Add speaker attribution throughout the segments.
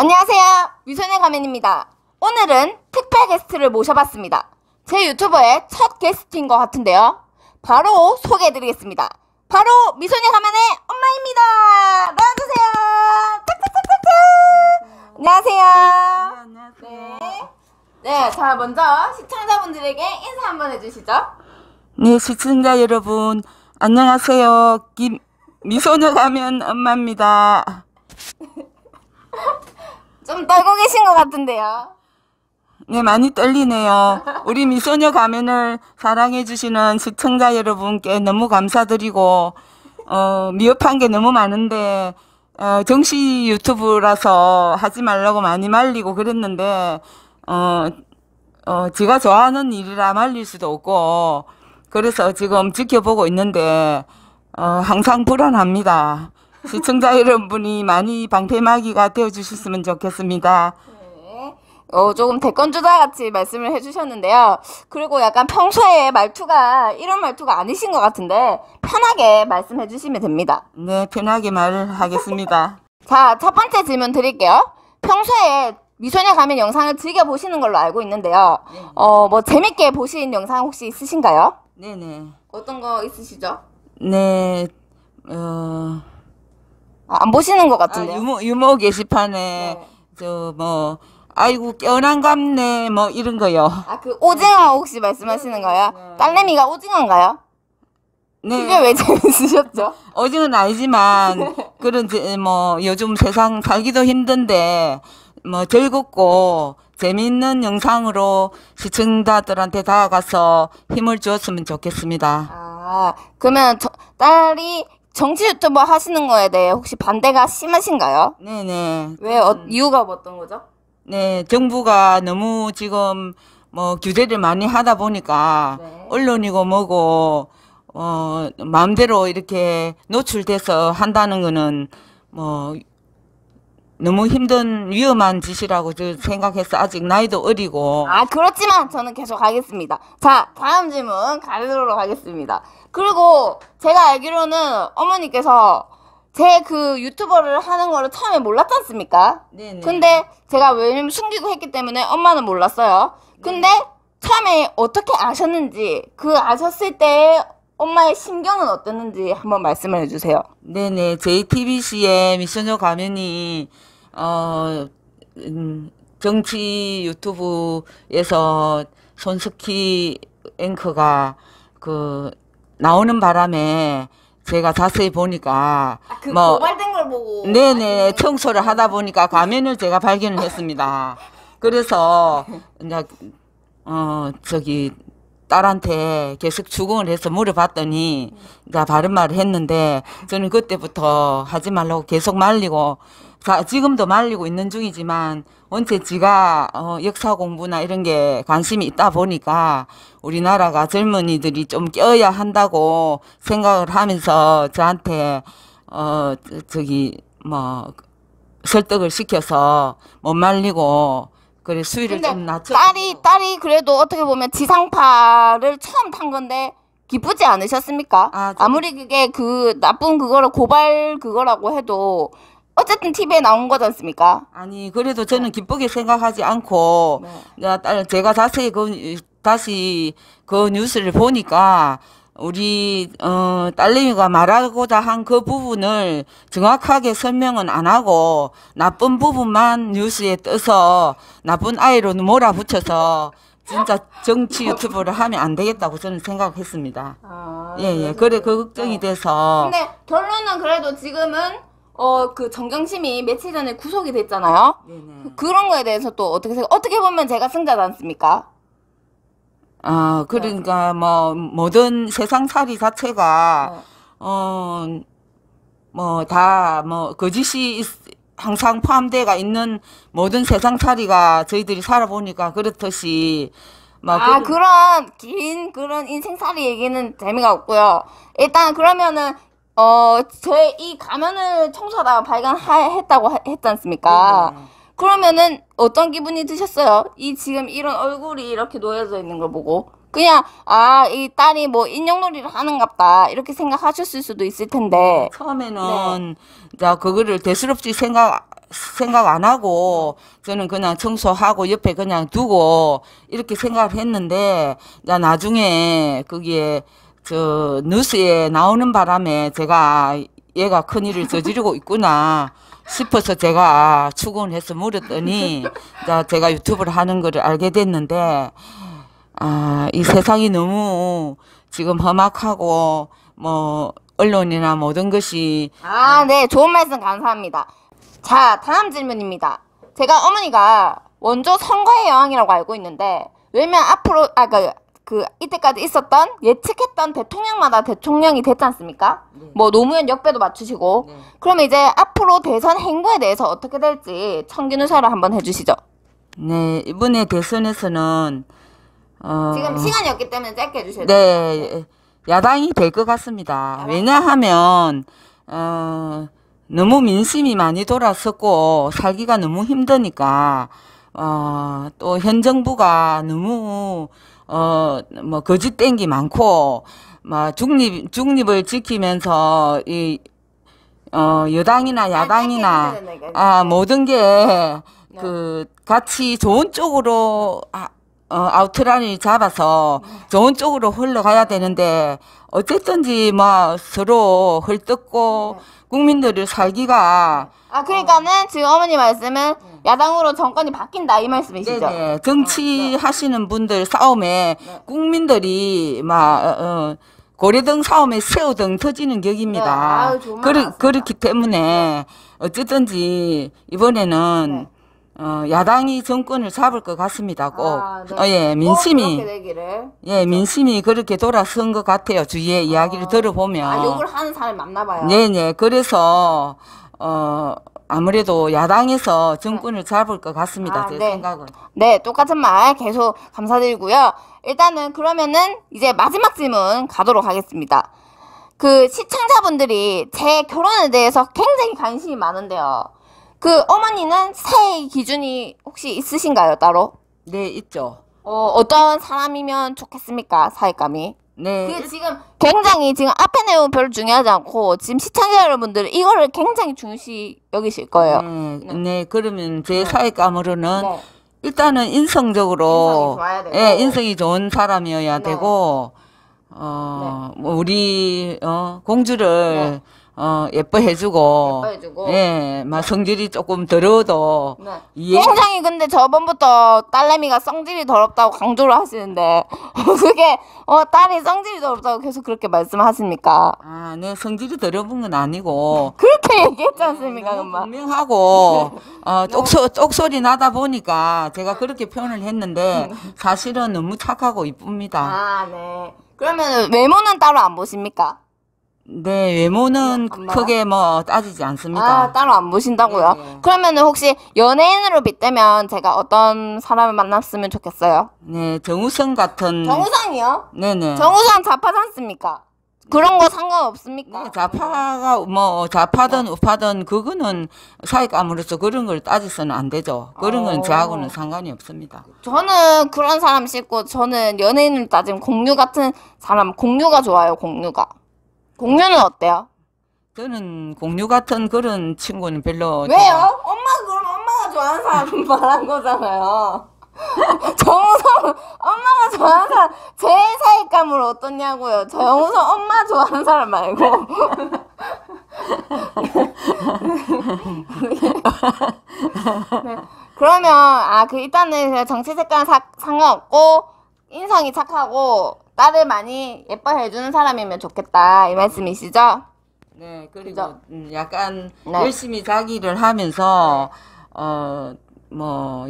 Speaker 1: 안녕하세요. 위선의 가면입니다. 오늘은 특별 게스트를 모셔봤습니다. 제 유튜버의 첫 게스트인 것 같은데요. 바로 소개해드리겠습니다. 바로 미소녀 가면의 엄마입니다. 나와주세요. 짝짝짝짝짝. 안녕하세요. 안녕하세요. 네. 네, 자, 먼저 시청자분들에게 인사 한번 해주시죠.
Speaker 2: 네, 시청자 여러분. 안녕하세요. 김, 미소녀 가면 엄마입니다.
Speaker 1: 좀 떨고 계신 것 같은데요.
Speaker 2: 네, 많이 떨리네요. 우리 미소녀 가면을 사랑해주시는 시청자 여러분께 너무 감사드리고, 어, 미흡한 게 너무 많은데, 어, 정시 유튜브라서 하지 말라고 많이 말리고 그랬는데, 어, 어, 제가 좋아하는 일이라 말릴 수도 없고, 그래서 지금 지켜보고 있는데, 어, 항상 불안합니다. 시청자 그 여러분이 많이 방패막이가 되어주셨으면 좋겠습니다. 네. 어,
Speaker 1: 조금 대권주자 같이 말씀을 해주셨는데요. 그리고 약간 평소에 말투가 이런 말투가 아니신 것 같은데 편하게 말씀해 주시면 됩니다. 네, 편하게
Speaker 2: 말을 하겠습니다.
Speaker 1: 자, 첫 번째 질문 드릴게요. 평소에 미소녀 가면 영상을 즐겨 보시는 걸로 알고 있는데요. 네. 어, 뭐 재밌게 보신 영상 혹시 있으신가요? 네네. 네. 어떤 거 있으시죠? 네,
Speaker 2: 어... 어, 안 보시는 것 같은데. 아, 유머, 유머 게시판에, 네. 저, 뭐, 아이고, 깨어 감네, 뭐, 이런 거요.
Speaker 1: 아, 그 오징어 혹시 말씀하시는 거예요?
Speaker 2: 네. 딸내미가 오징어인가요? 네. 그게 왜 재밌으셨죠? 오징어는 아니지만, 네. 그런, 뭐, 요즘 세상 살기도 힘든데, 뭐, 즐겁고, 재미있는 영상으로 시청자들한테 다가가서 힘을 주었으면 좋겠습니다.
Speaker 1: 아, 그러면 저, 딸이 정치 유튜버 하시는 거에 대해 혹시 반대가 심하신가요?
Speaker 2: 네네. 왜 어, 이유가 어떤 거죠? 네, 정부가 너무 지금 뭐 규제를 많이 하다 보니까 네. 언론이고 뭐고 어 마음대로 이렇게 노출돼서 한다는 거는 뭐 너무 힘든 위험한 짓이라고 생각해서 아직 나이도 어리고
Speaker 1: 아 그렇지만 저는 계속 가겠습니다. 자 다음 질문 가도록 하겠습니다. 그리고 제가 알기로는 어머니께서 제 그 유튜버를 하는 거를 처음에 몰랐지 않습니까? 네네. 근데 제가 왜냐면 숨기고 했기 때문에 엄마는 몰랐어요. 근데 처음에 어떻게 아셨는지 그 아셨을 때 엄마의 신경은 어땠는지 한번
Speaker 2: 말씀을 해주세요. 네네. JTBC의 미션요 가면이, 어, 음, 정치 유튜브에서 손석희 앵커가 그, 나오는 바람에 제가 자세히 보니까 아, 그뭐
Speaker 1: 고발된 걸 보고
Speaker 2: 네네 청소를 하다 보니까 가면을 제가 발견을 했습니다. 그래서 이제 어 저기 딸한테 계속 주공을 해서 물어봤더니 나 바른 말을 했는데 저는 그때부터 하지 말라고 계속 말리고 자, 지금도 말리고 있는 중이지만 언제 지가 어, 역사 공부나 이런 게 관심이 있다 보니까 우리나라가 젊은이들이 좀 껴야 한다고 생각을 하면서 저한테 어 저기 뭐 설득을 시켜서 못 말리고 그래 수위를 좀 낮춰.
Speaker 1: 딸이 딸이 그래도 어떻게 보면 지상파를 처음 탄 건데 기쁘지 않으셨습니까? 아, 좀- 무리 그게 그 나쁜 그거를 고발 그거라고 해도 어쨌든 TV에 나온 거지 습니까
Speaker 2: 아니 그래도 저는 기쁘게 생각하지 않고 네. 제가 자세히 그 다시 그 뉴스를 보니까 우리 어 딸내미가 말하고자 한 그 부분을 정확하게 설명은 안 하고 나쁜 부분만 뉴스에 떠서 나쁜 아이로 몰아붙여서 진짜 정치 유튜브를 하면 안 되겠다고 저는 생각했습니다. 아, 예, 예. 그래, 그 걱정이 어. 돼서. 근데
Speaker 1: 결론은 그래도 지금은, 어, 그 정경심이 며칠 전에 구속이 됐잖아요. 네네. 그, 그런 거에 대해서 또 어떻게 생각, 어떻게 보면 제가 승자지 않습니까?
Speaker 2: 아, 그러니까 뭐 모든 세상살이 자체가 어, 뭐다뭐 어, 뭐 거짓이 항상 포함되어 있는 모든 세상살이가 저희들이 살아보니까 그렇듯이 막 뭐 아, 그,
Speaker 1: 런긴 그런 인생살이 얘기는 재미가 없고요. 일단 그러면은 어, 저희이 가면을 청소하다가 발견했다고 했지 않습니까? 음. 그러면은 어떤 기분이 드셨어요? 이 지금 이런 얼굴이 이렇게 놓여져 있는 걸 보고 그냥 아 이 딸이 뭐 인형놀이를 하는갑다 이렇게 생각하셨을 수도
Speaker 2: 있을 텐데 처음에는 네. 나 그거를 대수롭지 생각 생각 안 하고 저는 그냥 청소하고 옆에 그냥 두고 이렇게 생각을 했는데 나 나중에 거기에 저 뉴스에 나오는 바람에 제가 얘가 큰일을 저지르고 있구나 싶어서 제가 아, 추궁을 해서 물었더니 제가 유튜브를 하는 것을 알게 됐는데 아, 이 세상이 너무 지금 험악하고 뭐 언론이나 모든 것이
Speaker 1: 아, 네. 좋은 말씀 감사합니다. 자, 다음 질문입니다. 제가 어머니가 원조 선거의 여왕이라고 알고 있는데 왜냐면 앞으로 아그 그 이때까지 있었던 예측했던 대통령마다 대통령이 됐지 않습니까? 네. 뭐 노무현 역배도 맞추시고 네. 그럼 이제 앞으로 대선 행보에 대해서 어떻게 될지
Speaker 2: 청기누사를 한번 해주시죠. 네 이번에 대선에서는 어... 지금 시간이
Speaker 1: 없기 때문에 짧게 해주셔야 네,
Speaker 2: 돼요. 네 야당이 될 것 같습니다. 야당. 왜냐하면 어, 너무 민심이 많이 돌았었고 살기가 너무 힘드니까 어, 또 현 정부가 너무 어, 뭐, 거짓 땡기 많고, 막, 뭐 중립, 중립을 지키면서, 이, 어, 여당이나 아, 야당이나, 아, 모든 게, 네. 그, 같이 좋은 쪽으로, 아, 어, 아웃라인을 잡아서 좋은 쪽으로 흘러가야 되는데 어쨌든지 뭐 서로 헐뜯고 네. 국민들을 살기가
Speaker 1: 아 그러니까는 지금 어머니 말씀은
Speaker 2: 네. 야당으로 정권이 바뀐다 이 말씀이시죠? 네네 네. 정치하시는 분들 싸움에 국민들이 막 어, 어, 고래등 싸움에 새우등 터지는 격입니다. 네, 아유, 그렇기 때문에 어쨌든지 이번에는 네. 어, 야당이 정권을 잡을 것 같습니다. 꼭. 아, 네. 어, 예, 민심이.
Speaker 1: 되기를.
Speaker 2: 예, 그렇죠. 민심이 그렇게 돌아선 것 같아요. 주위의 아, 이야기를 들어보면. 아, 욕을
Speaker 1: 하는 사람이 많나 봐요. 네네.
Speaker 2: 네. 그래서, 어, 아무래도 야당에서 정권을 잡을 것 같습니다. 아, 제 네. 생각은. 네, 똑같은 말 계속 감사드리고요.
Speaker 1: 일단은 그러면은 이제 마지막 질문 가도록 하겠습니다. 그 시청자분들이 제 결혼에 대해서 굉장히 관심이 많은데요. 그 어머니는 새해 기준이 혹시 있으신가요, 따로? 네, 있죠. 어, 어떤 사람이면 좋겠습니까, 사회감이? 네. 그 지금 굉장히 지금 앞에 내용 별로 중요하지 않고 지금 시청자 여러분들은 이거를 굉장히 중시 여기실 거예요.
Speaker 2: 네, 네. 네 그러면 제 네. 사회감으로는 네. 일단은 인성적으로 인성이 좋아야 되고. 예, 인성이 좋은 사람이어야 네. 되고 어, 네. 뭐 우리 어, 공주를 네. 어, 예뻐해주고, 예뻐해주고. 예, 막 성질이 조금 더러워도 네. 이 굉장히
Speaker 1: 근데 저번부터 딸내미가 성질이 더럽다고 강조를 하시는데 그게어 딸이 성질이 더럽다고 계속 그렇게 말씀하십니까?
Speaker 2: 아, 내 네, 성질이 더러운 건 아니고
Speaker 1: 그렇게 얘기했지 않습니까, 엄마? 분명하고
Speaker 2: 어, 네. 쪽소, 쪽소리 나다 보니까 제가 그렇게 표현을 했는데 사실은 너무 착하고 이쁩니다.
Speaker 1: 아, 네.
Speaker 2: 그러면 외모는 따로 안 보십니까? 네,
Speaker 1: 외모는 엄마요?
Speaker 2: 크게 뭐 따지지 않습니다. 아,
Speaker 1: 따로 안 보신다고요? 네네. 네. 그러면은 혹시 연예인으로 빗대면 제가 어떤 사람을 만났으면 좋겠어요?
Speaker 2: 네, 정우성 같은. 정우성이요? 네네. 네. 정우성 자파잖습니까? 그런 거 네. 상관없습니까? 네, 좌파가 뭐 좌파든 어. 우파든 그거는 사익감으로서 그런 걸 따지서는 안 되죠. 그런 건 어. 저하고는 상관이 없습니다.
Speaker 1: 저는 그런 사람 싫고 저는 연예인을 따지면 공유 같은 사람 공유가 좋아요. 공유가. 공유는 어때요?
Speaker 2: 저는 공유 같은 그런 친구는 별로 제가- 왜요?
Speaker 1: 엄마 그럼 엄마가 좋아하는 사람 말한 거잖아요. 정우성 엄마가 좋아하는 사람 제 사이감으로 어떻냐고요. 정우성 엄마 좋아하는 사람 말고. 네. 그러면 아 그 일단은 정치 색깔 사- 상관없고 인성이 착하고 딸을 많이 예뻐해 주는 사람이면 좋겠다 이 말씀이시죠?
Speaker 2: 네, 그리고 음, 약간 네. 열심히 자기 일 하면서 어 뭐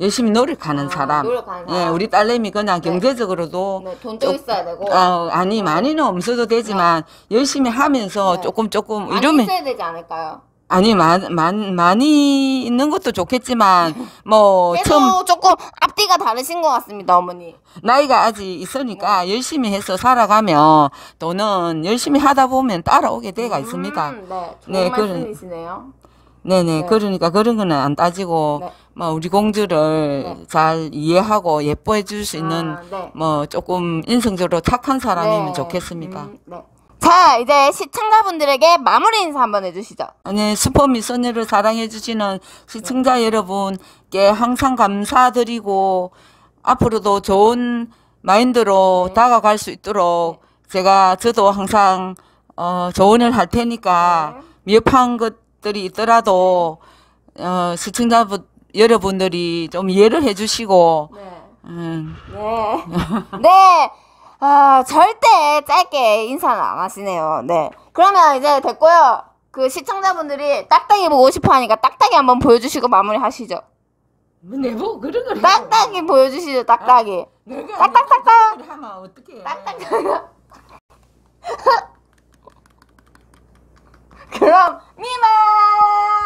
Speaker 2: 열심히 노력하는 아, 사람. 노력하는 예, 사람. 예, 우리 딸내미 그냥 네. 경제적으로도 네,
Speaker 1: 돈도 쪽- 있어야 되고 아,
Speaker 2: 아니 많이는 없어도 되지만 네. 열심히 하면서 네. 조금 조금 이러면 있어야
Speaker 1: 되지 않을까요?
Speaker 2: 아니 많많 많이 있는 것도 좋겠지만 뭐 그래도 처음
Speaker 1: 조금 앞뒤가 다르신 것
Speaker 2: 같습니다 어머니. 나이가 아직 있으니까 네. 열심히 해서 살아가면 또는 열심히 하다 보면 따라오게 돼가 음, 있습니다. 음, 네, 좋은 네, 말씀이시네요. 네네 네. 그러니까 그런 거는 안 따지고 네. 뭐 우리 공주를 네. 잘 이해하고 예뻐해 줄 수 있는 아, 네. 뭐 조금 인성적으로 착한 사람이면 네. 좋겠습니다. 음, 네.
Speaker 1: 자, 이제
Speaker 2: 시청자분들에게 마무리 인사 한번 해주시죠. 네, 슈퍼 미소녀를 사랑해주시는 시청자 여러분께 항상 감사드리고, 앞으로도 좋은 마인드로 네. 다가갈 수 있도록 네. 제가, 저도 항상, 어, 조언을 할 테니까, 네. 미흡한 것들이 있더라도, 네. 어, 시청자 여러분들이 좀 이해를 해주시고, 네. 음. 네.
Speaker 1: 네. 아, 절대 짧게 인사를 안 하시네요. 네. 그러면 이제 됐고요. 그 시청자분들이 딱딱이 보고 싶어 하니까 딱딱이 한번 보여주시고 마무리 하시죠.
Speaker 2: 뭐 내보 그런 걸
Speaker 1: 딱딱이 보여주시죠, 딱딱이. 아, 내가 딱딱딱딱.
Speaker 2: 하면 어떡해. 딱딱.
Speaker 1: 그럼, 미만!